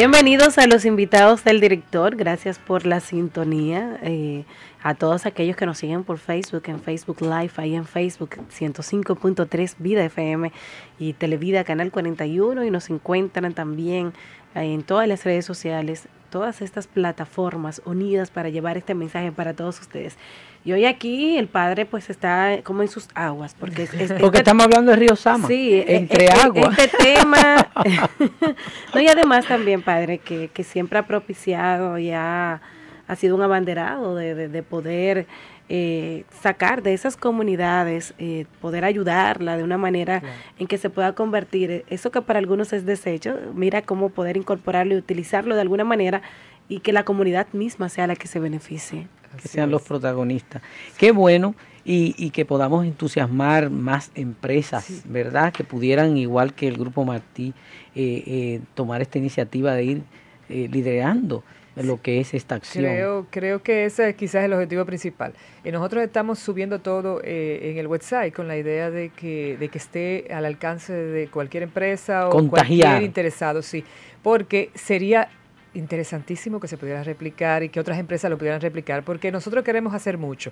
Bienvenidos a los invitados del director, gracias por la sintonía. Eh, a todos aquellos que nos siguen por Facebook, en Facebook Live, ahí en Facebook 105.3 Vida FM y Televida Canal 41 y nos encuentran también en todas las redes sociales todas estas plataformas unidas para llevar este mensaje para todos ustedes. Y hoy aquí el padre pues está como en sus aguas, porque, es, estamos hablando de Río Sama, e, e, entre e, aguas. Este tema, no, y además también padre, que, que siempre ha propiciado y ha ha sido un abanderado de, poder eh, sacar de esas comunidades, eh, poder ayudarla de una manera en que se pueda convertir eso que para algunos es desecho, mira cómo poder incorporarlo y utilizarlo de alguna manera y que la comunidad misma sea la que se beneficie. que sean los protagonistas. Qué bueno y, que podamos entusiasmar más empresas, ¿verdad? Que pudieran, igual que el Grupo Martí, eh, tomar esta iniciativa de ir eh, liderando lo que es esta acción. Creo, creo que ese es quizás el objetivo principal. Y eh, nosotros estamos subiendo todo eh, en el website con la idea de que, que esté al alcance de cualquier empresa o cualquier interesado, sí, porque sería interesantísimo que se pudiera replicar y que otras empresas lo pudieran replicar, porque nosotros queremos hacer mucho,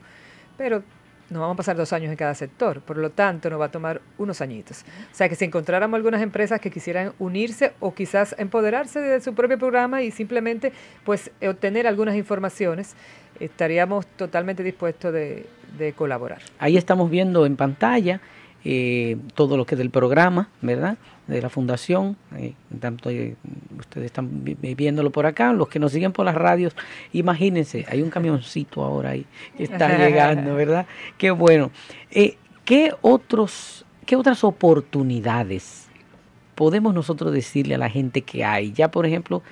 pero nos vamos a pasar dos años en cada sector, por lo tanto nos va a tomar unos añitos. O sea que si encontráramos algunas empresas que quisieran unirse o quizás empoderarse de su propio programa y simplemente pues eh, obtener algunas informaciones, estaríamos totalmente dispuestos de, de colaborar. Ahí estamos viendo en pantalla eh, todo lo que es del programa, ¿verdad? De la fundación, eh, tanto, eh, ustedes están viéndolo por acá, los que nos siguen por las radios, imagínense, hay un camioncito ahora ahí que está llegando, ¿verdad? Qué bueno. Eh, ¿qué, otros, ¿Qué otras oportunidades podemos nosotros decirle a la gente que hay? Ya, por ejemplo,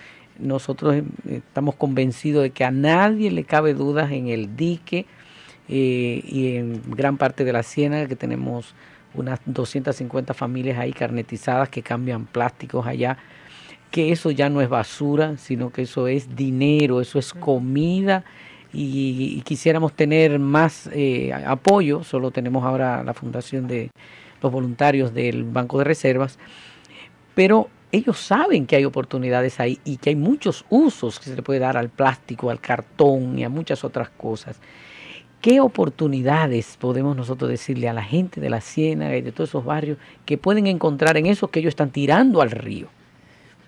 nosotros em, estamos convencidos de que a nadie le cabe dudas en el dique y en gran parte de la siena que tenemos unas 250 familias ahí carnetizadas que cambian plásticos allá, que eso ya no es basura, sino que eso es dinero, eso es comida y, quisiéramos tener más eh, apoyo, solo tenemos ahora la fundación de los voluntarios del Banco de Reservas, pero ellos saben que hay oportunidades ahí y que hay muchos usos que se le puede dar al plástico, al cartón y a muchas otras cosas. ¿Qué oportunidades podemos nosotros decirle a la gente de la Siena y de todos esos barrios que pueden encontrar en eso que ellos están tirando al río?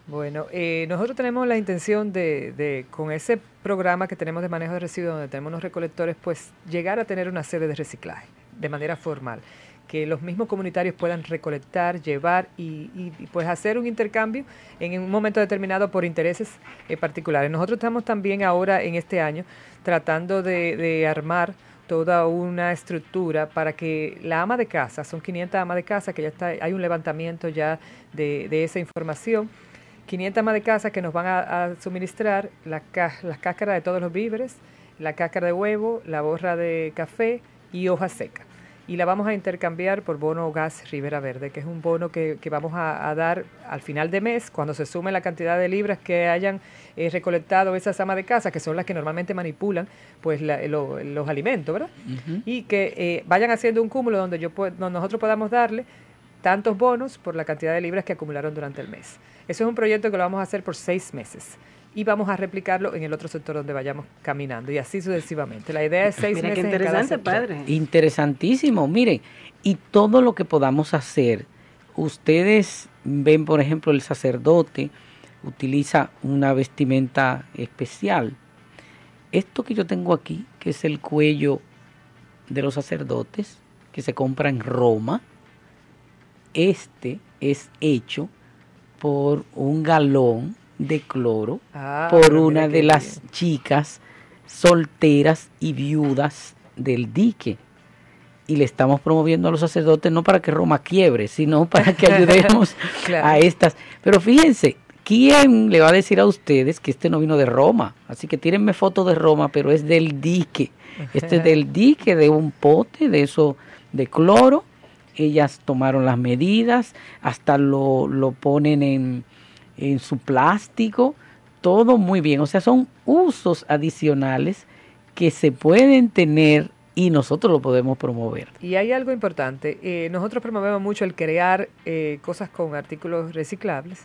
Bueno, eh, nosotros tenemos la intención de, con ese programa que tenemos de manejo de residuos, donde tenemos los recolectores, pues llegar a tener una sede de reciclaje de manera formal, que los mismos comunitarios puedan recolectar, llevar y, pues hacer un intercambio en un momento determinado por intereses eh, particulares. Nosotros estamos también ahora en este año tratando de armar toda una estructura para que la ama de casa, son 500 amas de casa, que ya está, hay un levantamiento ya de, esa información, 500 amas de casa que nos van a, suministrar las cáscaras de todos los víveres, la cáscara de huevo, la borra de café y hoja seca y la vamos a intercambiar por bono gas Rivera Verde, que es un bono que, vamos a, dar al final de mes, cuando se sume la cantidad de libras que hayan eh, recolectado esas amas de casa, que son las que normalmente manipulan pues los alimentos, ¿verdad? Y que eh, vayan haciendo un cúmulo donde, yo, donde nosotros podamos darle tantos bonos por la cantidad de libras que acumularon durante el mes. Eso es un proyecto que lo vamos a hacer por seis meses y vamos a replicarlo en el otro sector donde vayamos caminando y así sucesivamente. La idea es seis Qué interesante, padre. Interesantísimo, miren, y todo lo que podamos hacer, ustedes ven, por ejemplo, el sacerdote utiliza una vestimenta especial. Esto que yo tengo aquí, que es el cuello de los sacerdotes, que se compra en Roma, este es hecho por un galón de cloro ah, por una de las chicas solteras y viudas del dique. Y le estamos promoviendo a los sacerdotes no para que Roma quiebre, sino para que ayudemos a estas. Pero fíjense, ¿quién le va a decir a ustedes que este no vino de Roma? Así que tírenme foto de Roma, pero es del dique. Este es del dique, de un pote, de eso, de cloro. Ellas tomaron las medidas, hasta lo ponen en, en su plástico, todo muy bien. O sea, son usos adicionales que se pueden tener y nosotros lo podemos promover. Y hay algo importante, eh, nosotros promovemos mucho el crear eh, cosas con artículos reciclables,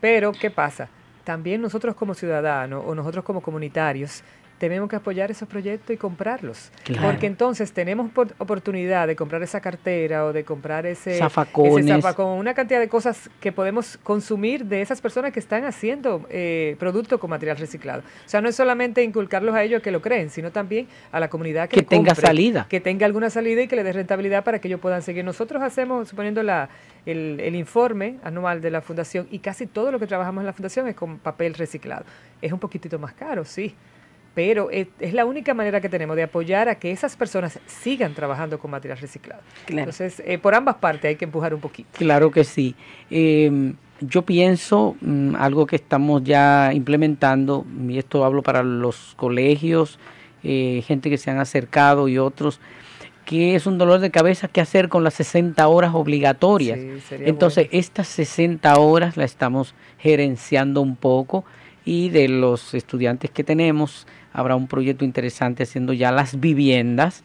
pero ¿qué pasa? También nosotros como ciudadanos o nosotros como comunitarios tenemos que apoyar esos proyectos y comprarlos. Porque entonces tenemos oportunidad de comprar esa cartera o de comprar ese, zafacón, una cantidad de cosas que podemos consumir de esas personas que están haciendo eh, productos con material reciclado. O sea, no es solamente inculcarlos a ellos que lo creen, sino también a la comunidad que, que tenga salida. Que tenga alguna salida y que le dé rentabilidad para que ellos puedan seguir. Nosotros hacemos, suponiendo la, el, el informe anual de la fundación y casi todo lo que trabajamos en la fundación es con papel reciclado. Es un poquitito más caro, sí pero es, la única manera que tenemos de apoyar a que esas personas sigan trabajando con material reciclado. Entonces, eh, por ambas partes hay que empujar un poquito. Claro que sí. Em, yo pienso mm, algo que estamos ya implementando, y esto hablo para los colegios, eh, gente que se han acercado y otros, que es un dolor de cabeza qué hacer con las 60 horas obligatorias. Entonces, estas 60 horas las estamos gerenciando un poco y de los estudiantes que tenemos habrá un proyecto interesante haciendo ya las viviendas,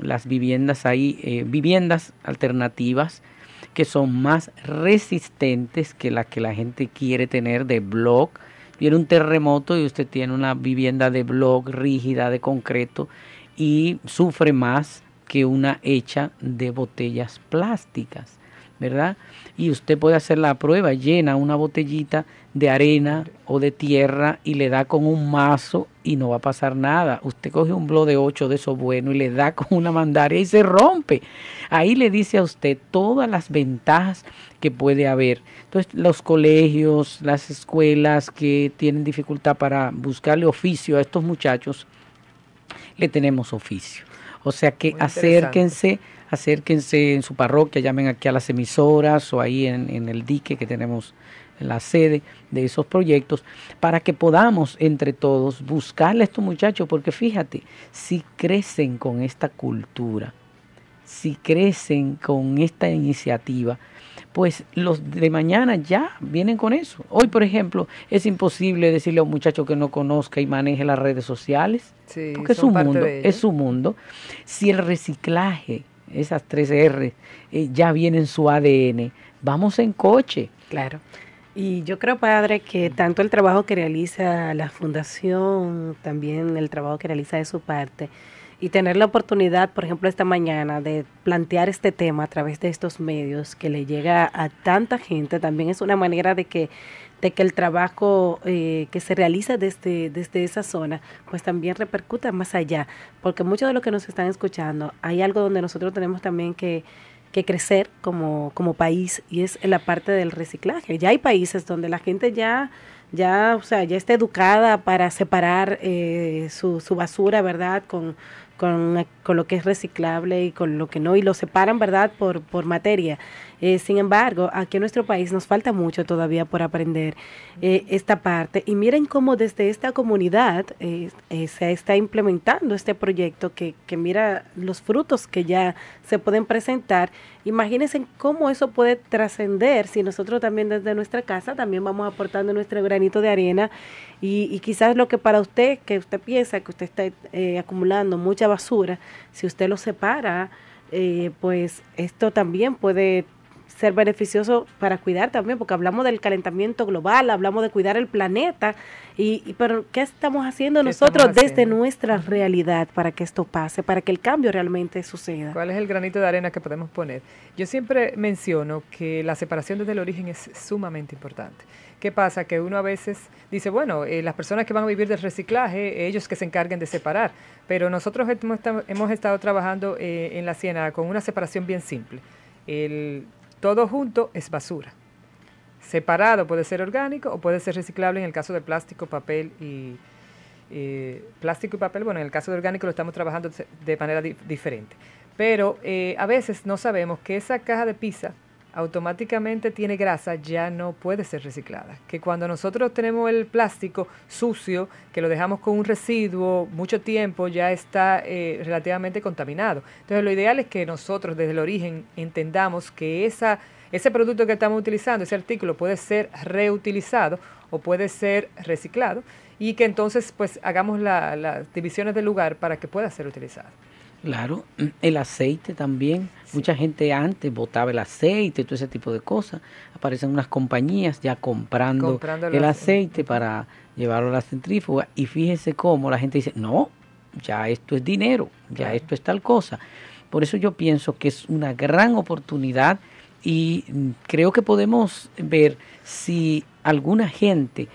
las viviendas ahí, eh, viviendas alternativas que son más resistentes que las que la gente quiere tener de blog. Viene un terremoto y usted tiene una vivienda de blog rígida, de concreto, y sufre más que una hecha de botellas plásticas. ¿verdad? Y usted puede hacer la prueba, llena una botellita de arena o de tierra y le da con un mazo y no va a pasar nada. Usted coge un blo de ocho de eso bueno y le da con una mandaria y se rompe. Ahí le dice a usted todas las ventajas que puede haber. Entonces, los colegios, las escuelas que tienen dificultad para buscarle oficio a estos muchachos, le tenemos oficio. O sea que acérquense, acérquense en su parroquia, llamen aquí a las emisoras o ahí en, en el dique que tenemos en la sede de esos proyectos, para que podamos entre todos buscarle a estos muchachos, porque fíjate, si crecen con esta cultura, si crecen con esta iniciativa, pues los de mañana ya vienen con eso. Hoy, por ejemplo, es imposible decirle a un muchacho que no conozca y maneje las redes sociales, porque es su mundo, es su mundo. Si el reciclaje, esas tres R, eh, ya viene en su ADN, vamos en coche. Claro. Y yo creo, padre, que tanto el trabajo que realiza la fundación, también el trabajo que realiza de su parte, y tener la oportunidad, por ejemplo, esta mañana de plantear este tema a través de estos medios que le llega a tanta gente, también es una manera de que, de que el trabajo eh, que se realiza desde, desde esa zona, pues también repercuta más allá, porque muchos de lo que nos están escuchando, hay algo donde nosotros tenemos también que que crecer como, como país y es en la parte del reciclaje. Ya hay países donde la gente ya ya, o sea, ya está educada para separar eh, su, su, basura, ¿verdad? Con, con, lo que es reciclable y con lo que no, y lo separan, ¿verdad?, por, por materia. Eh, sin embargo, aquí en nuestro país nos falta mucho todavía por aprender eh, esta parte. Y miren cómo desde esta comunidad eh, se está implementando este proyecto que, mira los frutos que ya se pueden presentar. Imagínense cómo eso puede trascender si nosotros también desde nuestra casa también vamos aportando nuestro granito de arena y, quizás lo que para usted, que usted piensa que usted está acumulando mucha basura, si usted lo separa, pues esto también puede ser beneficioso para cuidar también, porque hablamos del calentamiento global, hablamos de cuidar el planeta, y, pero ¿qué estamos haciendo nosotros desde nuestra realidad para que esto pase, para que el cambio realmente suceda? ¿Cuál es el granito de arena que podemos poner? Yo siempre menciono que la separación desde el origen es sumamente importante. ¿Qué pasa? Que uno a veces dice, bueno, eh, las personas que van a vivir del reciclaje, ellos que se encarguen de separar, pero nosotros hemos, estado trabajando eh, en la Siena con una separación bien simple. El todo junto es basura. Separado puede ser orgánico o puede ser reciclable en el caso de plástico, papel y... Eh, plástico y papel, bueno, en el caso de orgánico lo estamos trabajando de manera diferente. Pero eh, a veces no sabemos que esa caja de pizza automáticamente tiene grasa, ya no puede ser reciclada. Que cuando nosotros tenemos el plástico sucio, que lo dejamos con un residuo mucho tiempo, ya está eh, relativamente contaminado. Entonces lo ideal es que nosotros desde el origen entendamos que ese producto que estamos utilizando, ese artículo puede ser reutilizado o puede ser reciclado y que entonces pues hagamos las divisiones del lugar para que pueda ser utilizado. Claro, mm, el aceite también. Mucha gente antes botaba el aceite, todo ese tipo de cosas. Aparecen unas compañías ya comprando, el aceite para llevarlo a la centrífuga. Y fíjense cómo la gente dice, no, ya esto es dinero, ya esto es tal cosa. Por eso yo pienso que es una gran oportunidad y mm, creo que podemos ver si alguna gente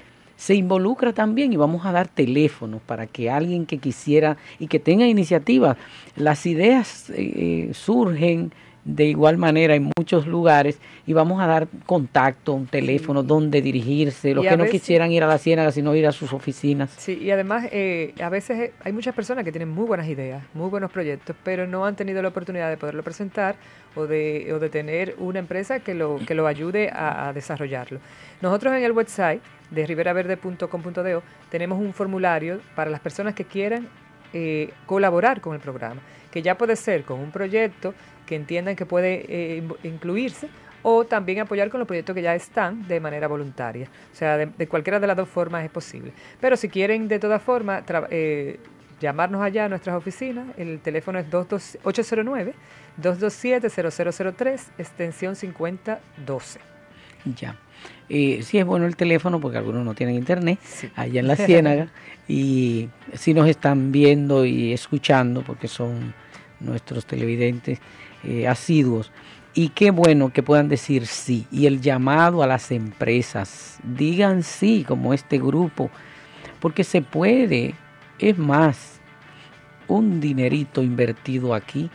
se involucra también y vamos a dar teléfonos para que alguien que quisiera y que tenga iniciativa, las ideas eh, eh, surgen de igual manera en muchos lugares y vamos a dar contacto, un teléfono, donde dirigirse, los que no quisieran ir a la ciénaga, sino ir a sus oficinas. Sí, y además eh, a veces hay muchas personas que tienen muy buenas ideas, muy buenos proyectos, pero no han tenido la oportunidad de poderlo presentar o de, o de tener una empresa que lo, que lo ayude a, desarrollarlo. Nosotros en el website de riveraverde.com.do tenemos un formulario para las personas que quieran eh, colaborar con el programa, que ya puede ser con un proyecto que entiendan que puede eh, incluirse o también apoyar con los proyectos que ya están de manera voluntaria. O sea, de, cualquiera de las dos formas es posible. Pero si quieren de todas formas eh, llamarnos allá a nuestras oficinas. El teléfono es 22809 227 0003 extensión 5012. Ya. Eh, sí es bueno el teléfono porque algunos no tienen internet allá en la Ciénaga y si nos están viendo y escuchando porque son nuestros televidentes eh, asiduos. Y qué bueno que puedan decir sí. Y el llamado a las empresas, digan sí como este grupo, porque se puede es más, un dinerito invertido aquí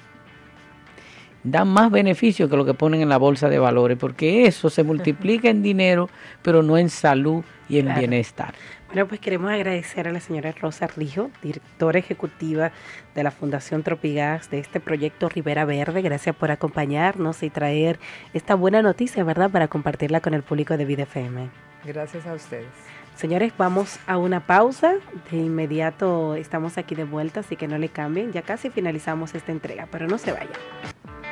da más beneficio que lo que ponen en la bolsa de valores, porque eso se multiplica en dinero, pero no en salud y en bienestar. Bueno, pues queremos agradecer a la señora Rosa Rijo, directora ejecutiva de la Fundación Tropigas de este proyecto Rivera Verde. Gracias por acompañarnos y traer esta buena noticia, ¿verdad?, para compartirla con el público de Vida FM. Gracias a ustedes. Señores, vamos a una pausa. De inmediato estamos aquí de vuelta, así que no le cambien. Ya casi finalizamos esta entrega, pero no se vayan.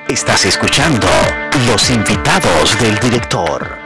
Estás escuchando los invitados del director.